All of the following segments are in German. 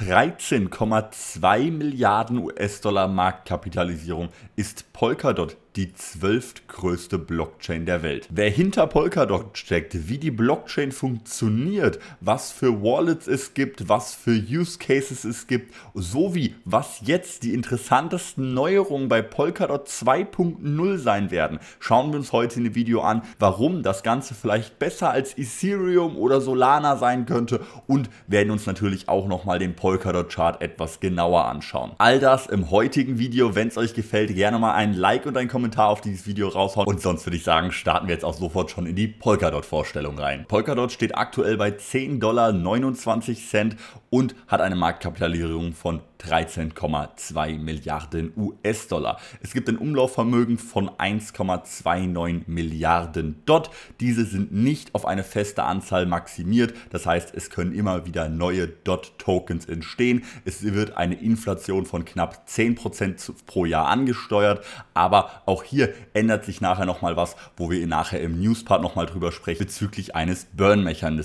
13,2 Milliarden US-Dollar Marktkapitalisierung ist Polkadot die zwölftgrößte Blockchain der Welt. Wer hinter Polkadot steckt, wie die Blockchain funktioniert, was für Wallets es gibt, was für Use Cases es gibt, sowie was jetzt die interessantesten Neuerungen bei Polkadot 2.0 sein werden, schauen wir uns heute in dem Video an, warum das Ganze vielleicht besser als Ethereum oder Solana sein könnte und werden uns natürlich auch nochmal den Polkadot Chart etwas genauer anschauen. All das im heutigen Video. Wenn es euch gefällt, gerne mal ein Like und ein Kommentar Kommentar auf dieses Video raushauen. Und sonst würde ich sagen, starten wir jetzt auch sofort schon in die Polkadot-Vorstellung rein. Polkadot steht aktuell bei 10,29 Dollar und hat eine Marktkapitalisierung von 13,2 Milliarden US-Dollar. Es gibt ein Umlaufvermögen von 1,29 Milliarden DOT. Diese sind nicht auf eine feste Anzahl maximiert, das heißt es können immer wieder neue DOT-Tokens entstehen. Es wird eine Inflation von knapp 10% pro Jahr angesteuert, aber auch hier ändert sich nachher nochmal was, wo wir nachher im Newspart nochmal drüber sprechen bezüglich eines Burn-Mechanismus.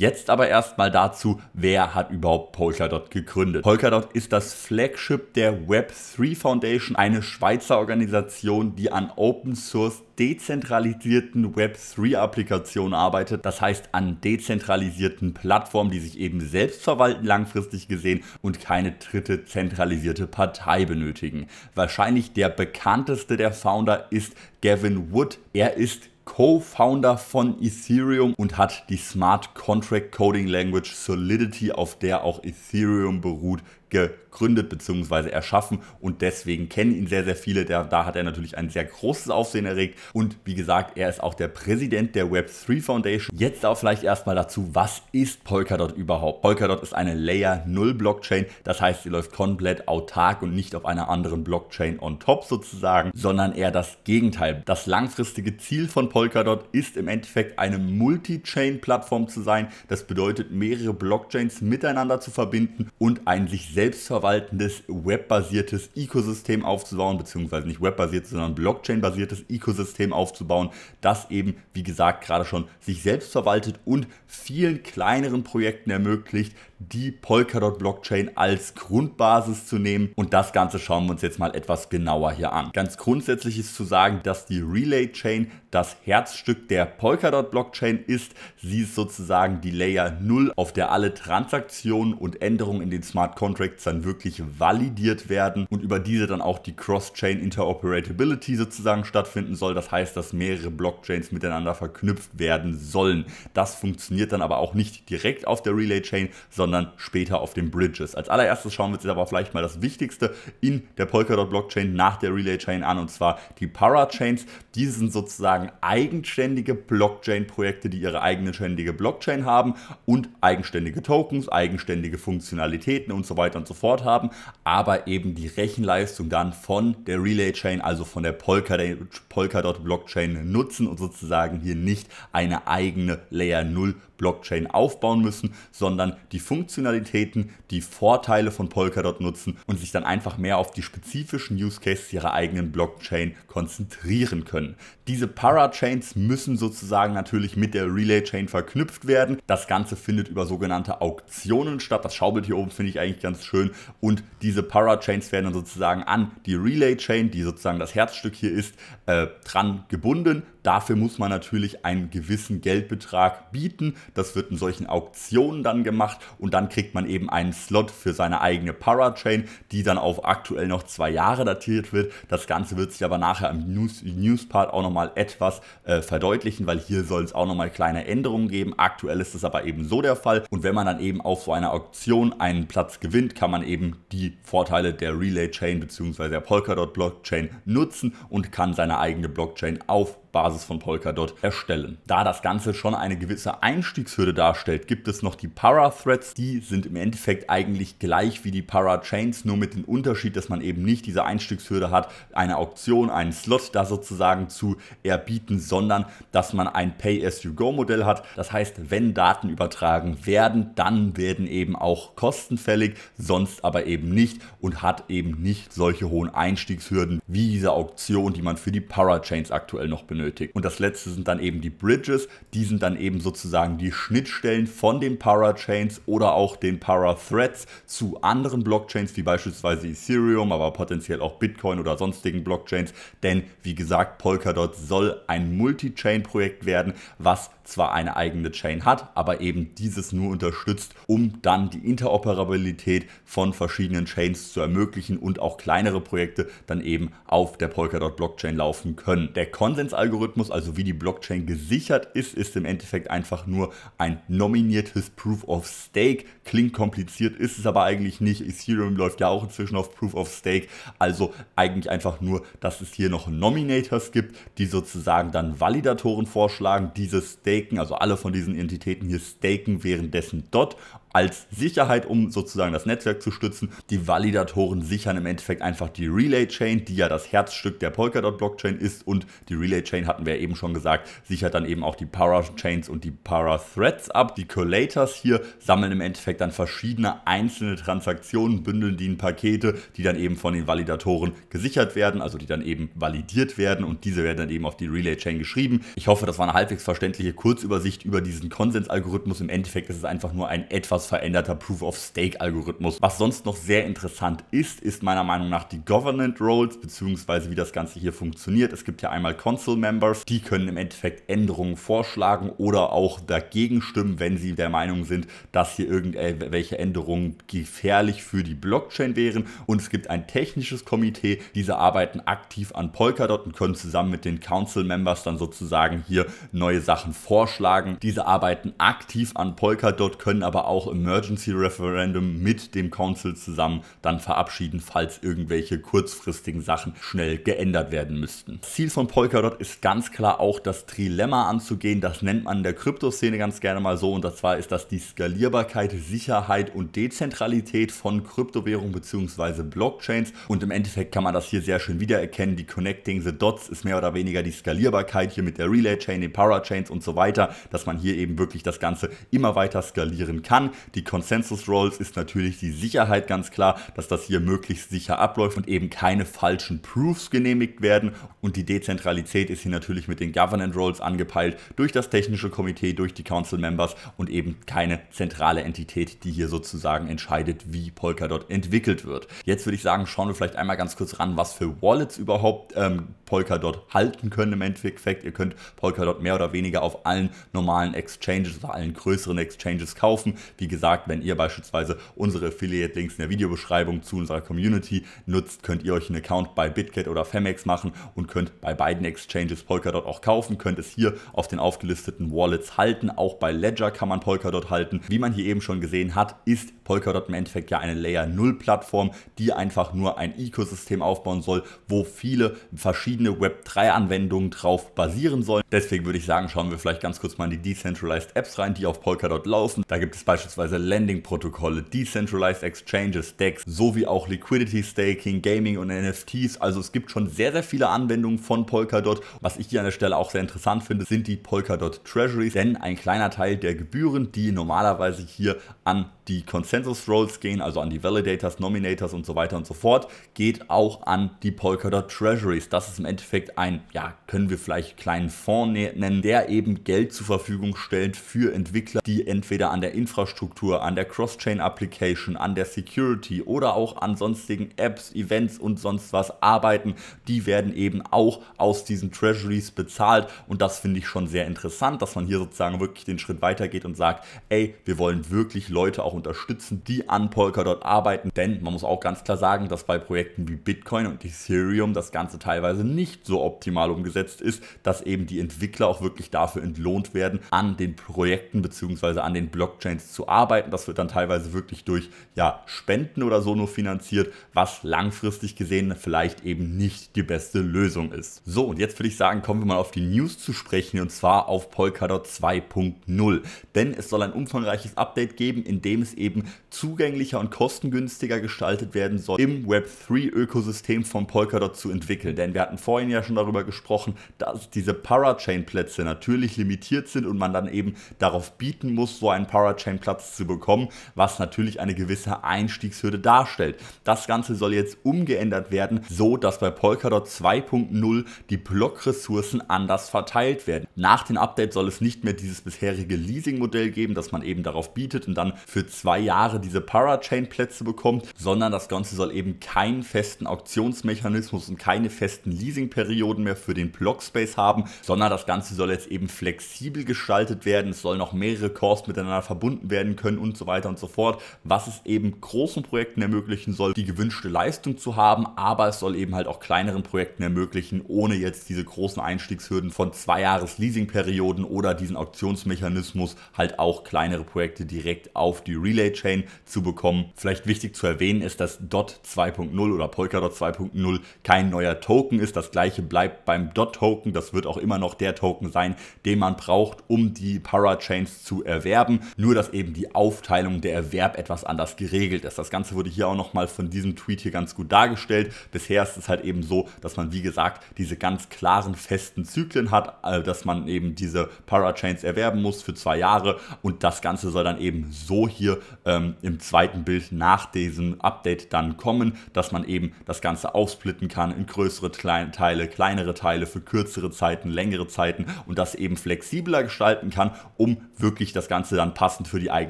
Jetzt aber erstmal dazu, wer hat überhaupt Polkadot gegründet. Polkadot ist das Flagship der Web3 Foundation, eine Schweizer Organisation, die an Open Source dezentralisierten Web3-Applikationen arbeitet, das heißt an dezentralisierten Plattformen, die sich eben selbst verwalten langfristig gesehen und keine dritte zentralisierte Partei benötigen. Wahrscheinlich der bekannteste der Founder ist Gavin Wood. Er ist Co-Founder von Ethereum und hat die Smart Contract Coding Language Solidity, auf der auch Ethereum beruht, gegründet bzw. erschaffen und deswegen kennen ihn sehr, sehr viele. Da, da hat er natürlich ein sehr großes Aufsehen erregt und wie gesagt, er ist auch der Präsident der Web3 Foundation. Jetzt auch vielleicht erstmal dazu, was ist Polkadot überhaupt? Polkadot ist eine Layer 0 Blockchain, das heißt, sie läuft komplett autark und nicht auf einer anderen Blockchain on top sozusagen, sondern eher das Gegenteil. Das langfristige Ziel von Polkadot ist im Endeffekt eine Multi-Chain-Plattform zu sein. Das bedeutet, mehrere Blockchains miteinander zu verbinden und ein sich selbst selbstverwaltendes, webbasiertes Ökosystem aufzubauen, beziehungsweise nicht webbasiert, sondern blockchain-basiertes Ökosystem aufzubauen, das eben, wie gesagt, gerade schon sich selbst verwaltet und vielen kleineren Projekten ermöglicht, die Polkadot Blockchain als Grundbasis zu nehmen und das Ganze schauen wir uns jetzt mal etwas genauer hier an. Ganz grundsätzlich ist zu sagen, dass die Relay Chain das Herzstück der Polkadot Blockchain ist. Sie ist sozusagen die Layer 0, auf der alle Transaktionen und Änderungen in den Smart Contracts dann wirklich validiert werden und über diese dann auch die Cross-Chain Interoperability sozusagen stattfinden soll. Das heißt, dass mehrere Blockchains miteinander verknüpft werden sollen. Das funktioniert dann aber auch nicht direkt auf der Relay Chain, sondern sondern später auf den Bridges. Als allererstes schauen wir uns jetzt aber vielleicht mal das Wichtigste in der Polkadot-Blockchain nach der Relay-Chain an, und zwar die Parachains. Diese sind sozusagen eigenständige Blockchain-Projekte, die ihre eigenständige Blockchain haben und eigenständige Tokens, eigenständige Funktionalitäten und so weiter und so fort haben, aber eben die Rechenleistung dann von der Relay-Chain, also von der Polkadot-Blockchain nutzen und sozusagen hier nicht eine eigene Layer 0 Blockchain aufbauen müssen, sondern die Funktionalität Funktionalitäten die Vorteile von Polkadot nutzen und sich dann einfach mehr auf die spezifischen Use Cases ihrer eigenen Blockchain konzentrieren können. Diese Parachains müssen sozusagen natürlich mit der Relay Chain verknüpft werden. Das Ganze findet über sogenannte Auktionen statt. Das Schaubild hier oben finde ich eigentlich ganz schön. Und diese Parachains werden dann sozusagen an die Relay Chain, die sozusagen das Herzstück hier ist, äh, dran gebunden Dafür muss man natürlich einen gewissen Geldbetrag bieten. Das wird in solchen Auktionen dann gemacht und dann kriegt man eben einen Slot für seine eigene Parachain, die dann auf aktuell noch zwei Jahre datiert wird. Das Ganze wird sich aber nachher im News, News-Part auch nochmal etwas äh, verdeutlichen, weil hier soll es auch nochmal kleine Änderungen geben. Aktuell ist es aber eben so der Fall. Und wenn man dann eben auf so einer Auktion einen Platz gewinnt, kann man eben die Vorteile der Relay Chain bzw. der Polkadot Blockchain nutzen und kann seine eigene Blockchain auf Basis von Polkadot erstellen. Da das Ganze schon eine gewisse Einstiegshürde darstellt, gibt es noch die Para-Threads. Die sind im Endeffekt eigentlich gleich wie die Para-Chains, nur mit dem Unterschied, dass man eben nicht diese Einstiegshürde hat, eine Auktion, einen Slot da sozusagen zu erbieten, sondern dass man ein Pay-as-you-go-Modell hat. Das heißt, wenn Daten übertragen werden, dann werden eben auch Kosten fällig, sonst aber eben nicht und hat eben nicht solche hohen Einstiegshürden wie diese Auktion, die man für die Para-Chains aktuell noch benutzt benötigt. Und das letzte sind dann eben die Bridges. Die sind dann eben sozusagen die Schnittstellen von den Parachains oder auch den Parathreads zu anderen Blockchains, wie beispielsweise Ethereum, aber potenziell auch Bitcoin oder sonstigen Blockchains. Denn wie gesagt, Polkadot soll ein Multi-Chain-Projekt werden, was zwar eine eigene Chain hat, aber eben dieses nur unterstützt, um dann die Interoperabilität von verschiedenen Chains zu ermöglichen und auch kleinere Projekte dann eben auf der Polkadot Blockchain laufen können. Der Konsensalgorithmus Algorithmus, also wie die Blockchain gesichert ist, ist im Endeffekt einfach nur ein nominiertes Proof of Stake. Klingt kompliziert, ist es aber eigentlich nicht. Ethereum läuft ja auch inzwischen auf Proof of Stake. Also eigentlich einfach nur, dass es hier noch Nominators gibt, die sozusagen dann Validatoren vorschlagen, diese staken, also alle von diesen Entitäten hier staken währenddessen dort als Sicherheit, um sozusagen das Netzwerk zu stützen. Die Validatoren sichern im Endeffekt einfach die Relay-Chain, die ja das Herzstück der Polkadot-Blockchain ist und die Relay-Chain, hatten wir ja eben schon gesagt, sichert dann eben auch die Para-Chains und die Para-Threads ab. Die Collators hier sammeln im Endeffekt dann verschiedene einzelne Transaktionen, bündeln die in Pakete, die dann eben von den Validatoren gesichert werden, also die dann eben validiert werden und diese werden dann eben auf die Relay-Chain geschrieben. Ich hoffe, das war eine halbwegs verständliche Kurzübersicht über diesen Konsensalgorithmus. Im Endeffekt ist es einfach nur ein etwas etwas veränderter Proof-of-Stake-Algorithmus. Was sonst noch sehr interessant ist, ist meiner Meinung nach die Governance Roles, beziehungsweise wie das Ganze hier funktioniert. Es gibt ja einmal Council Members, die können im Endeffekt Änderungen vorschlagen oder auch dagegen stimmen, wenn sie der Meinung sind, dass hier irgendwelche Änderungen gefährlich für die Blockchain wären. Und es gibt ein technisches Komitee, diese arbeiten aktiv an Polkadot und können zusammen mit den Council Members dann sozusagen hier neue Sachen vorschlagen. Diese arbeiten aktiv an Polkadot, können aber auch Emergency Referendum mit dem Council zusammen dann verabschieden, falls irgendwelche kurzfristigen Sachen schnell geändert werden müssten. Ziel von Polkadot ist ganz klar auch das Trilemma anzugehen, das nennt man in der Kryptoszene ganz gerne mal so und zwar ist das die Skalierbarkeit, Sicherheit und Dezentralität von Kryptowährungen bzw. Blockchains und im Endeffekt kann man das hier sehr schön wiedererkennen, die Connecting the Dots ist mehr oder weniger die Skalierbarkeit hier mit der Relay Chain, den Parachains und so weiter, dass man hier eben wirklich das Ganze immer weiter skalieren kann. Die Consensus Rolls ist natürlich die Sicherheit ganz klar, dass das hier möglichst sicher abläuft und eben keine falschen Proofs genehmigt werden. Und die Dezentralität ist hier natürlich mit den Governance Rolls angepeilt durch das technische Komitee, durch die Council Members und eben keine zentrale Entität, die hier sozusagen entscheidet, wie Polkadot entwickelt wird. Jetzt würde ich sagen, schauen wir vielleicht einmal ganz kurz ran, was für Wallets überhaupt ähm, Polkadot halten können im Endeffekt. Ihr könnt Polkadot mehr oder weniger auf allen normalen Exchanges oder allen größeren Exchanges kaufen. Wie gesagt, wenn ihr beispielsweise unsere Affiliate-Links in der Videobeschreibung zu unserer Community nutzt, könnt ihr euch einen Account bei BitGet oder Femex machen und könnt bei beiden Exchanges Polkadot auch kaufen, könnt es hier auf den aufgelisteten Wallets halten. Auch bei Ledger kann man Polkadot halten. Wie man hier eben schon gesehen hat, ist Polkadot im Endeffekt ja eine Layer 0 Plattform, die einfach nur ein Ecosystem aufbauen soll, wo viele verschiedene Web 3 Anwendungen drauf basieren sollen. Deswegen würde ich sagen, schauen wir vielleicht ganz kurz mal in die Decentralized Apps rein, die auf Polkadot laufen. Da gibt es beispielsweise beispielsweise Landing-Protokolle, Decentralized Exchanges, Decks, sowie auch Liquidity Staking, Gaming und NFTs. Also es gibt schon sehr, sehr viele Anwendungen von Polkadot. Was ich hier an der Stelle auch sehr interessant finde, sind die Polkadot Treasuries, denn ein kleiner Teil der Gebühren, die normalerweise hier an die Consensus Rolls gehen, also an die Validators, Nominators und so weiter und so fort, geht auch an die Polkadot Treasuries. Das ist im Endeffekt ein, ja, können wir vielleicht kleinen Fonds ne-, nennen, der eben Geld zur Verfügung stellt für Entwickler, die entweder an der Infrastruktur Infrastruktur, an der Cross-Chain-Application, an der Security oder auch an sonstigen Apps, Events und sonst was arbeiten, die werden eben auch aus diesen Treasuries bezahlt. Und das finde ich schon sehr interessant, dass man hier sozusagen wirklich den Schritt weitergeht und sagt, ey, wir wollen wirklich Leute auch unterstützen, die an Polkadot arbeiten. Denn man muss auch ganz klar sagen, dass bei Projekten wie Bitcoin und Ethereum das Ganze teilweise nicht so optimal umgesetzt ist, dass eben die Entwickler auch wirklich dafür entlohnt werden, an den Projekten bzw. an den Blockchains zu arbeiten arbeiten. Das wird dann teilweise wirklich durch ja, Spenden oder so nur finanziert, was langfristig gesehen vielleicht eben nicht die beste Lösung ist. So, und jetzt würde ich sagen, kommen wir mal auf die News zu sprechen und zwar auf Polkadot 2.0. Denn es soll ein umfangreiches Update geben, in dem es eben zugänglicher und kostengünstiger gestaltet werden soll, im Web3-Ökosystem von Polkadot zu entwickeln. Denn wir hatten vorhin ja schon darüber gesprochen, dass diese Parachain-Plätze natürlich limitiert sind und man dann eben darauf bieten muss, so einen Parachain-Platz Platz zu bekommen, was natürlich eine gewisse Einstiegshürde darstellt. Das Ganze soll jetzt umgeändert werden, so dass bei Polkadot 2.0 die Blockressourcen anders verteilt werden. Nach dem Update soll es nicht mehr dieses bisherige Leasing-Modell geben, das man eben darauf bietet und dann für zwei Jahre diese Parachain-Plätze bekommt, sondern das Ganze soll eben keinen festen Auktionsmechanismus und keine festen Leasing-Perioden mehr für den Blockspace haben, sondern das Ganze soll jetzt eben flexibel gestaltet werden. Es sollen noch mehrere Cores miteinander verbunden werden werden können und so weiter und so fort, was es eben großen Projekten ermöglichen soll, die gewünschte Leistung zu haben, aber es soll eben halt auch kleineren Projekten ermöglichen, ohne jetzt diese großen Einstiegshürden von zwei Jahres Leasingperioden oder diesen Auktionsmechanismus halt auch kleinere Projekte direkt auf die Relay Chain zu bekommen. Vielleicht wichtig zu erwähnen ist, dass DOT 2.0 oder Polkadot 2.0 kein neuer Token ist. Das gleiche bleibt beim DOT Token. Das wird auch immer noch der Token sein, den man braucht, um die Parachains zu erwerben. Nur dass eben die die Aufteilung der Erwerb etwas anders geregelt ist. Das Ganze wurde hier auch nochmal von diesem Tweet hier ganz gut dargestellt. Bisher ist es halt eben so, dass man wie gesagt diese ganz klaren festen Zyklen hat, äh, dass man eben diese Parachains erwerben muss für zwei Jahre und das Ganze soll dann eben so hier ähm, im zweiten Bild nach diesem Update dann kommen, dass man eben das Ganze aufsplitten kann in größere kleine Teile, kleinere Teile für kürzere Zeiten, längere Zeiten und das eben flexibler gestalten kann, um wirklich das Ganze dann passend für die eigene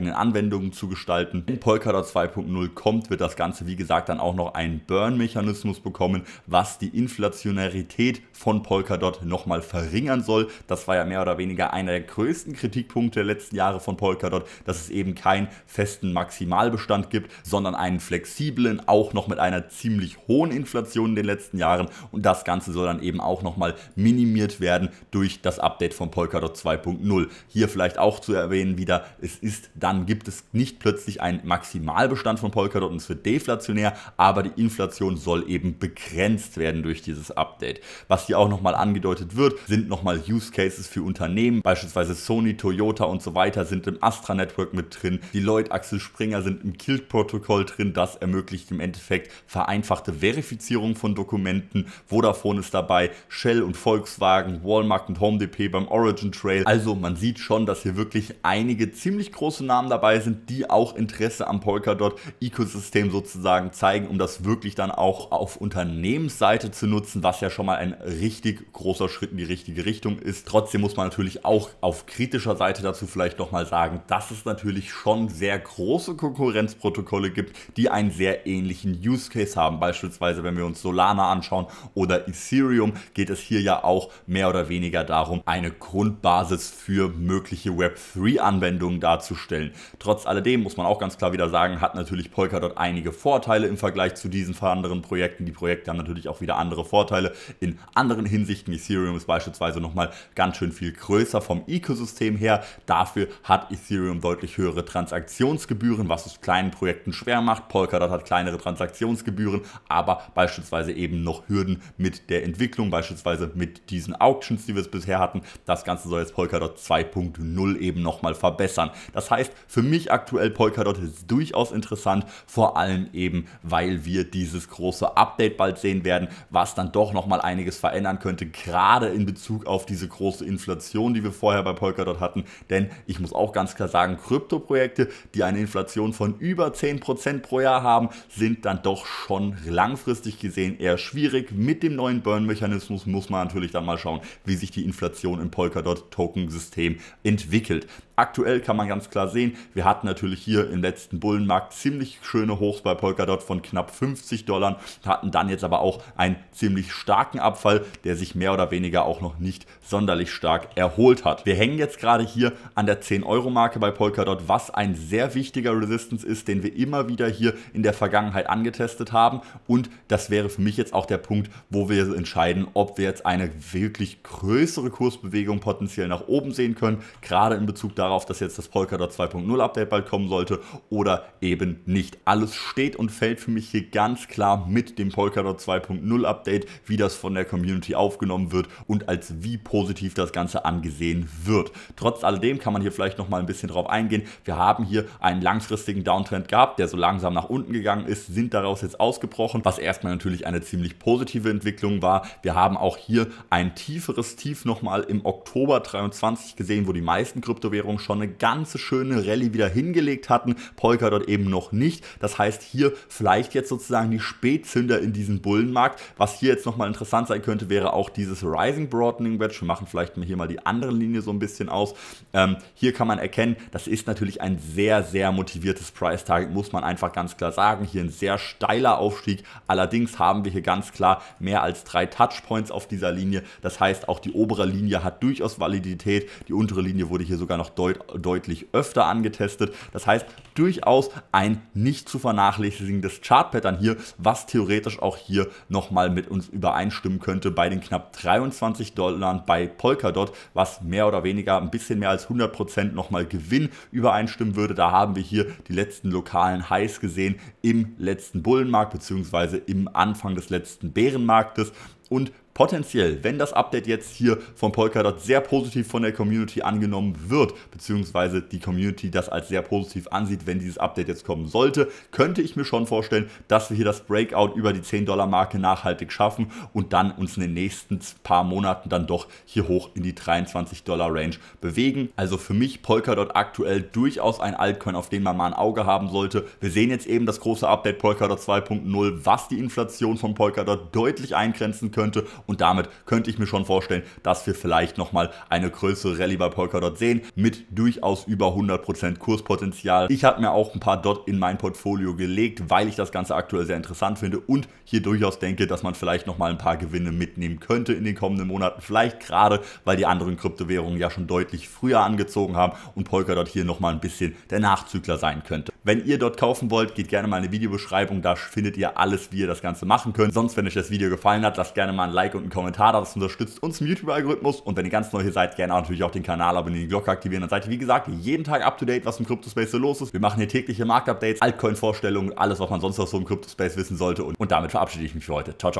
eigenen Anwendungen zu gestalten. Wenn Polkadot 2.0 kommt, wird das Ganze wie gesagt dann auch noch einen Burn-Mechanismus bekommen, was die Inflationarität von Polkadot nochmal verringern soll. Das war ja mehr oder weniger einer der größten Kritikpunkte der letzten Jahre von Polkadot, dass es eben keinen festen Maximalbestand gibt, sondern einen flexiblen, auch noch mit einer ziemlich hohen Inflation in den letzten Jahren. Und das Ganze soll dann eben auch nochmal minimiert werden durch das Update von Polkadot 2.0. Hier vielleicht auch zu erwähnen wieder, es ist dann dann gibt es nicht plötzlich einen Maximalbestand von Polkadot und es wird deflationär, aber die Inflation soll eben begrenzt werden durch dieses Update. Was hier auch nochmal angedeutet wird, sind nochmal Use Cases für Unternehmen, beispielsweise Sony, Toyota und so weiter sind im Astra Network mit drin, die Lloyd Axel Springer sind im Kilt-Protokoll drin, das ermöglicht im Endeffekt vereinfachte Verifizierung von Dokumenten, Vodafone ist dabei, Shell und Volkswagen, Walmart und Home DP beim Origin Trail. Also man sieht schon, dass hier wirklich einige ziemlich große Namen Namen dabei sind, die auch Interesse am Polkadot-Ökosystem sozusagen zeigen, um das wirklich dann auch auf Unternehmensseite zu nutzen, was ja schon mal ein richtig großer Schritt in die richtige Richtung ist. Trotzdem muss man natürlich auch auf kritischer Seite dazu vielleicht nochmal sagen, dass es natürlich schon sehr große Konkurrenzprotokolle gibt, die einen sehr ähnlichen Use Case haben. Beispielsweise, wenn wir uns Solana anschauen oder Ethereum, geht es hier ja auch mehr oder weniger darum, eine Grundbasis für mögliche Web3-Anwendungen darzustellen. Trotz alledem muss man auch ganz klar wieder sagen, hat natürlich Polkadot einige Vorteile im Vergleich zu diesen anderen Projekten. Die Projekte haben natürlich auch wieder andere Vorteile in anderen Hinsichten. Ethereum ist beispielsweise nochmal ganz schön viel größer vom Ecosystem her. Dafür hat Ethereum deutlich höhere Transaktionsgebühren, was es kleinen Projekten schwer macht. Polkadot hat kleinere Transaktionsgebühren, aber beispielsweise eben noch Hürden mit der Entwicklung, beispielsweise mit diesen Auctions, die wir bisher hatten. Das Ganze soll jetzt Polkadot 2.0 eben nochmal verbessern. Das heißt, für mich aktuell Polkadot ist durchaus interessant, vor allem eben, weil wir dieses große Update bald sehen werden, was dann doch nochmal einiges verändern könnte, gerade in Bezug auf diese große Inflation, die wir vorher bei Polkadot hatten. Denn ich muss auch ganz klar sagen, Kryptoprojekte, die eine Inflation von über 10% pro Jahr haben, sind dann doch schon langfristig gesehen eher schwierig. Mit dem neuen Burn-Mechanismus muss man natürlich dann mal schauen, wie sich die Inflation im Polkadot-Token-System entwickelt. Aktuell kann man ganz klar sehen, sehen. Wir hatten natürlich hier im letzten Bullenmarkt ziemlich schöne Hochs bei Polkadot von knapp 50 Dollar, hatten dann jetzt aber auch einen ziemlich starken Abfall, der sich mehr oder weniger auch noch nicht sonderlich stark erholt hat. Wir hängen jetzt gerade hier an der 10-Euro-Marke bei Polkadot, was ein sehr wichtiger Resistance ist, den wir immer wieder hier in der Vergangenheit angetestet haben. Und das wäre für mich jetzt auch der Punkt, wo wir entscheiden, ob wir jetzt eine wirklich größere Kursbewegung potenziell nach oben sehen können, gerade in Bezug darauf, dass jetzt das Polkadot 2 3.0 Update bald kommen sollte oder eben nicht. Alles steht und fällt für mich hier ganz klar mit dem Polkadot 2.0 Update, wie das von der Community aufgenommen wird und als wie positiv das Ganze angesehen wird. Trotz alledem kann man hier vielleicht noch mal ein bisschen drauf eingehen. Wir haben hier einen langfristigen Downtrend gehabt, der so langsam nach unten gegangen ist, sind daraus jetzt ausgebrochen, was erstmal natürlich eine ziemlich positive Entwicklung war. Wir haben auch hier ein tieferes Tief nochmal im Oktober 23 gesehen, wo die meisten Kryptowährungen schon eine ganze schöne Rallye wieder hingelegt hatten, Polka dort eben noch nicht. Das heißt hier vielleicht jetzt sozusagen die Spätzünder in diesen Bullenmarkt. Was hier jetzt nochmal interessant sein könnte, wäre auch dieses Rising Broadening Wedge. Wir machen vielleicht mal hier mal die andere Linie so ein bisschen aus. Ähm, hier kann man erkennen, das ist natürlich ein sehr, sehr motiviertes Price Target, muss man einfach ganz klar sagen. Hier ein sehr steiler Aufstieg. Allerdings haben wir hier ganz klar mehr als drei Touchpoints auf dieser Linie. Das heißt, auch die obere Linie hat durchaus Validität. Die untere Linie wurde hier sogar noch deut deutlich öfter angetestet. Das heißt, durchaus ein nicht zu vernachlässigendes Chart-Pattern hier, was theoretisch auch hier nochmal mit uns übereinstimmen könnte bei den knapp 23 Dollar bei Polkadot, was mehr oder weniger ein bisschen mehr als 100% Prozent nochmal Gewinn übereinstimmen würde. Da haben wir hier die letzten lokalen Highs gesehen im letzten Bullenmarkt bzw. im Anfang des letzten Bärenmarktes und potenziell, wenn das Update jetzt hier von Polkadot sehr positiv von der Community angenommen wird, beziehungsweise die Community das als sehr positiv ansieht, wenn dieses Update jetzt kommen sollte, könnte ich mir schon vorstellen, dass wir hier das Breakout über die 10-Dollar-Marke nachhaltig schaffen und dann uns in den nächsten paar Monaten dann doch hier hoch in die 23-Dollar-Range bewegen. Also für mich Polkadot aktuell durchaus ein Altcoin, auf den man mal ein Auge haben sollte. Wir sehen jetzt eben das große Update Polkadot 2.0, was die Inflation von Polkadot deutlich eingrenzen könnte und damit könnte ich mir schon vorstellen, dass wir vielleicht nochmal eine größere Rallye bei Polkadot sehen mit durchaus über 100% Kurspotenzial. Ich habe mir auch ein paar Dot in mein Portfolio gelegt, weil ich das Ganze aktuell sehr interessant finde und hier durchaus denke, dass man vielleicht nochmal ein paar Gewinne mitnehmen könnte in den kommenden Monaten. Vielleicht gerade, weil die anderen Kryptowährungen ja schon deutlich früher angezogen haben und Polkadot hier nochmal ein bisschen der Nachzügler sein könnte. Wenn ihr dort kaufen wollt, geht gerne mal in die Videobeschreibung, da findet ihr alles, wie ihr das Ganze machen könnt. Sonst, wenn euch das Video gefallen hat, lasst gerne mal ein Like Like und einen Kommentar da. Das unterstützt uns im YouTube-Algorithmus. Und wenn ihr ganz neu hier seid, gerne auch natürlich auch den Kanal abonnieren, die Glocke aktivieren. Dann seid ihr, wie gesagt, jeden Tag up to date, was im Crypto-Space so los ist. Wir machen hier tägliche Marktupdates, Altcoin-Vorstellungen, alles, was man sonst noch so im Crypto-Space wissen sollte. Und, und damit verabschiede ich mich für heute. Ciao, ciao.